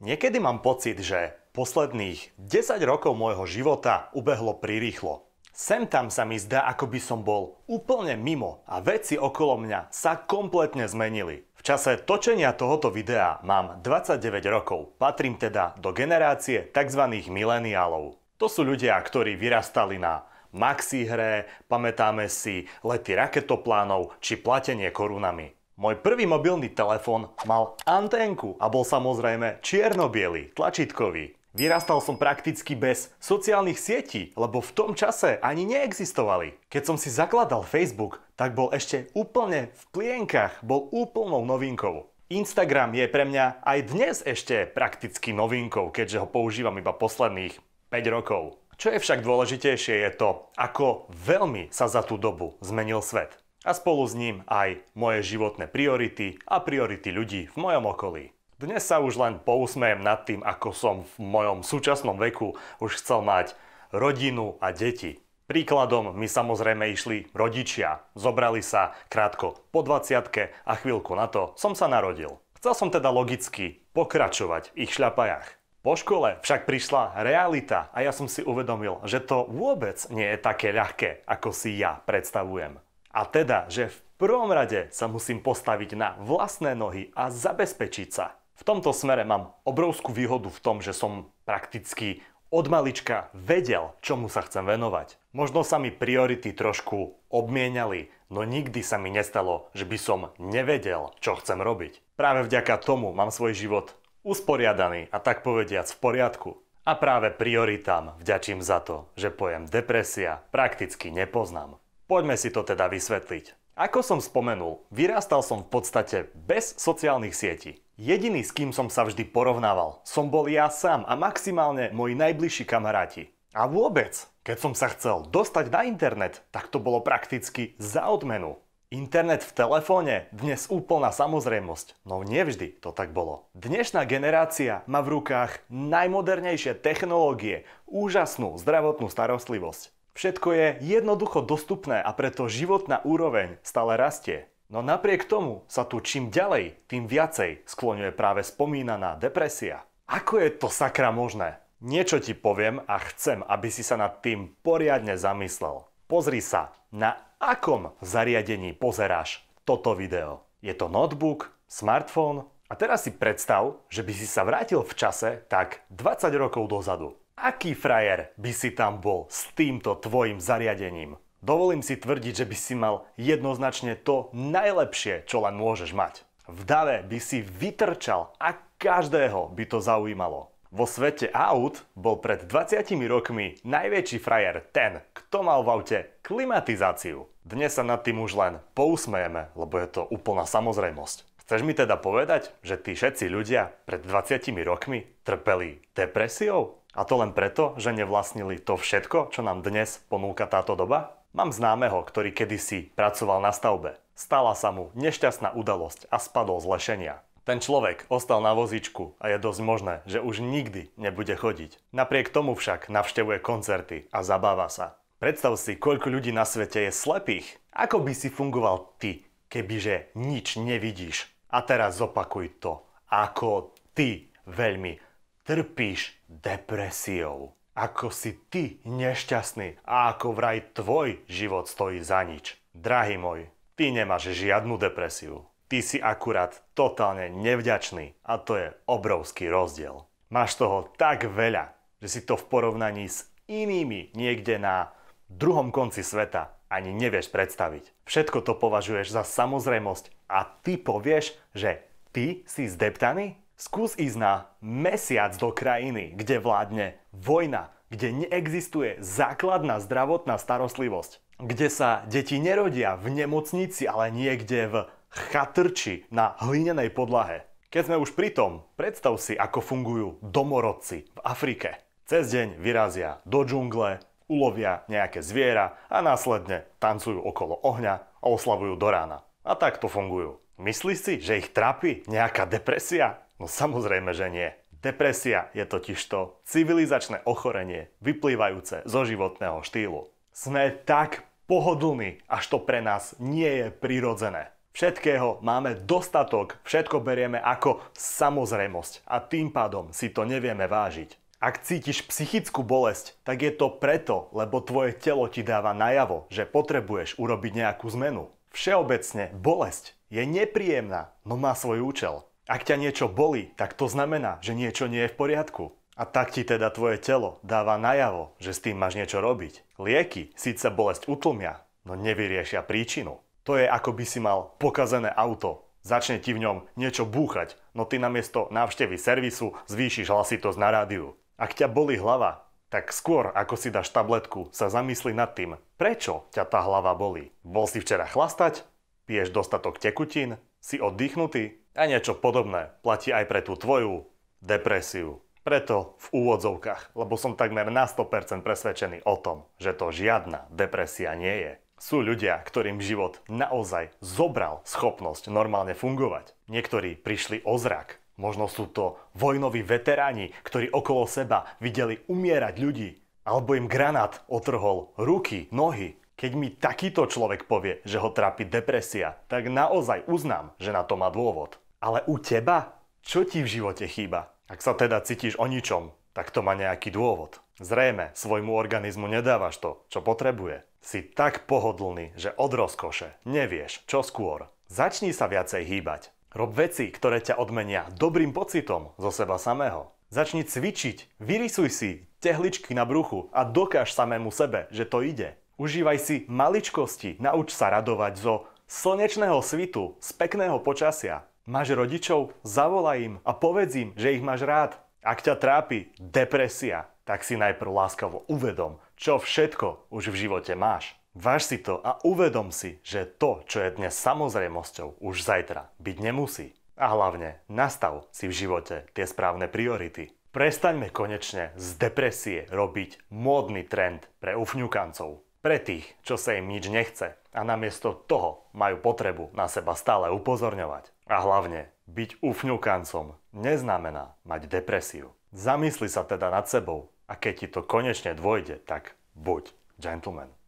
Niekedy mám pocit, že posledných 10 rokov môjho života ubehlo prirýchlo. Sem tam sa mi zdá, ako by som bol úplne mimo a veci okolo mňa sa kompletne zmenili. V čase točenia tohoto videa mám 29 rokov, patrím teda do generácie tzv. mileniálov. To sú ľudia, ktorí vyrastali na maxi hre, pamätáme si lety raketoplánov či platenie korunami. Môj prvý mobilný telefón mal anténku a bol samozrejme čierno-bielý, tlačítkový. Vyrastal som prakticky bez sociálnych sietí, lebo v tom čase ani neexistovali. Keď som si zakladal Facebook, tak bol ešte úplne v plienkach, bol úplnou novinkou. Instagram je pre mňa aj dnes ešte prakticky novinkou, keďže ho používam iba posledných 5 rokov. Čo je však dôležitejšie je to, ako veľmi sa za tú dobu zmenil svet a spolu s ním aj moje životné priority a priority ľudí v mojom okolí. Dnes sa už len pousmejem nad tým, ako som v mojom súčasnom veku už chcel mať rodinu a deti. Príkladom mi samozrejme išli rodičia. Zobrali sa krátko po 20 a chvíľku na to som sa narodil. Chcel som teda logicky pokračovať v ich šľapajách. Po škole však prišla realita a ja som si uvedomil, že to vôbec nie je také ľahké, ako si ja predstavujem. A teda, že v prvom rade sa musím postaviť na vlastné nohy a zabezpečiť sa. V tomto smere mám obrovskú výhodu v tom, že som prakticky od malička vedel, čomu sa chcem venovať. Možno sa mi priority trošku obmieniali, no nikdy sa mi nestalo, že by som nevedel, čo chcem robiť. Práve vďaka tomu mám svoj život usporiadaný a tak povediac v poriadku. A práve prioritám vďačím za to, že pojem depresia prakticky nepoznám. Poďme si to teda vysvetliť. Ako som spomenul, vyrastal som v podstate bez sociálnych sietí. Jediný, s kým som sa vždy porovnával, som bol ja sám a maximálne moji najbližší kamaráti. A vôbec, keď som sa chcel dostať na internet, tak to bolo prakticky za odmenu. Internet v telefóne? Dnes úplná samozrejmosť. No nevždy to tak bolo. Dnešná generácia má v rukách najmodernejšie technológie, úžasnú zdravotnú starostlivosť. Všetko je jednoducho dostupné a preto životná úroveň stále rastie. No napriek tomu sa tu čím ďalej, tým viacej skloňuje práve spomínaná depresia. Ako je to sakra možné? Niečo ti poviem a chcem, aby si sa nad tým poriadne zamyslel. Pozri sa, na akom zariadení pozeráš toto video. Je to notebook, smartfón? A teraz si predstav, že by si sa vrátil v čase tak 20 rokov dozadu. Aký frajer by si tam bol s týmto tvojim zariadením? Dovolím si tvrdiť, že by si mal jednoznačne to najlepšie, čo len môžeš mať. V dave by si vytrčal a každého by to zaujímalo. Vo svete aut bol pred 20 rokmi najväčší frajer ten, kto mal v aute klimatizáciu. Dnes sa nad tým už len pousmejeme, lebo je to úplná samozrejmosť. Chceš mi teda povedať, že tí všetci ľudia pred 20 rokmi trpeli depresiou? A to len preto, že nevlastnili to všetko, čo nám dnes ponúka táto doba? Mám známeho, ktorý kedysi pracoval na stavbe. Stala sa mu nešťastná udalosť a spadol z lešenia. Ten človek ostal na vozičku a je dosť možné, že už nikdy nebude chodiť. Napriek tomu však navštevuje koncerty a zabáva sa. Predstav si, koľko ľudí na svete je slepých. Ako by si fungoval ty, kebyže nič nevidíš? A teraz zopakuj to. Ako ty veľmi trpíš depresiou. Ako si ty nešťastný a ako vraj tvoj život stojí za nič. Drahý môj, ty nemáš žiadnu depresiu. Ty si akurát totálne nevďačný a to je obrovský rozdiel. Máš toho tak veľa, že si to v porovnaní s inými niekde na druhom konci sveta ani nevieš predstaviť. Všetko to považuješ za samozrejmosť a ty povieš, že ty si zdeptaný? Skús ísť na mesiac do krajiny, kde vládne vojna, kde neexistuje základná zdravotná starostlivosť, kde sa deti nerodia v nemocnici, ale niekde v chatrči na hlinenej podlahe. Keď sme už pri tom, predstav si, ako fungujú domorodci v Afrike. Cez deň vyrazia do džungle, ulovia nejaké zviera a následne tancujú okolo ohňa a oslavujú do rána. A takto fungujú. Myslíš si, že ich trápi nejaká depresia? No samozrejme, že nie. Depresia je totižto civilizačné ochorenie vyplývajúce zo životného štýlu. Sme tak pohodlní, až to pre nás nie je prirodzené. Všetkého máme dostatok, všetko berieme ako samozrejmosť a tým pádom si to nevieme vážiť. Ak cítiš psychickú bolesť, tak je to preto, lebo tvoje telo ti dáva najavo, že potrebuješ urobiť nejakú zmenu. Všeobecne bolesť je nepríjemná, no má svoj účel. Ak ťa niečo bolí, tak to znamená, že niečo nie je v poriadku. A tak ti teda tvoje telo dáva najavo, že s tým máš niečo robiť. Lieky síce bolesť utlmia, no nevyriešia príčinu. To je ako by si mal pokazené auto. Začne ti v ňom niečo búchať, no ty namiesto návštevy servisu zvýšiš hlasitosť na rádiu. Ak ťa boli hlava, tak skôr ako si dáš tabletku, sa zamysli nad tým, prečo ťa tá hlava boli. Bol si včera chlastať? Piješ dostatok tekutín? Si oddychnutý? A niečo podobné platí aj pre tú tvoju depresiu. Preto v úvodzovkách, lebo som takmer na 100% presvedčený o tom, že to žiadna depresia nie je. Sú ľudia, ktorým život naozaj zobral schopnosť normálne fungovať. Niektorí prišli o zrak. Možno sú to vojnoví veteráni, ktorí okolo seba videli umierať ľudí. Alebo im granát otrhol ruky, nohy. Keď mi takýto človek povie, že ho trápi depresia, tak naozaj uznám, že na to má dôvod. Ale u teba? Čo ti v živote chýba? Ak sa teda cítiš o ničom, tak to má nejaký dôvod. Zrejme, svojmu organizmu nedávaš to, čo potrebuje. Si tak pohodlný, že od rozkoše nevieš, čo skôr. Začni sa viacej hýbať. Rob veci, ktoré ťa odmenia dobrým pocitom zo seba samého. Začni cvičiť, vyrysuj si tehličky na bruchu a dokáž samému sebe, že to ide. Užívaj si maličkosti, nauč sa radovať zo slnečného svitu, z pekného počasia, Máš rodičov? Zavolaj im a povedz im, že ich máš rád. Ak ťa trápi depresia, tak si najprv láskavo uvedom, čo všetko už v živote máš. Váž si to a uvedom si, že to, čo je dnes samozrejmosťou, už zajtra byť nemusí. A hlavne, nastav si v živote tie správne priority. Prestaňme konečne z depresie robiť módny trend pre ufňukancov. Pre tých, čo sa im nič nechce a namiesto toho majú potrebu na seba stále upozorňovať. A hlavne, byť ufňukancom neznamená mať depresiu. Zamysli sa teda nad sebou a keď ti to konečne dôjde, tak buď gentleman.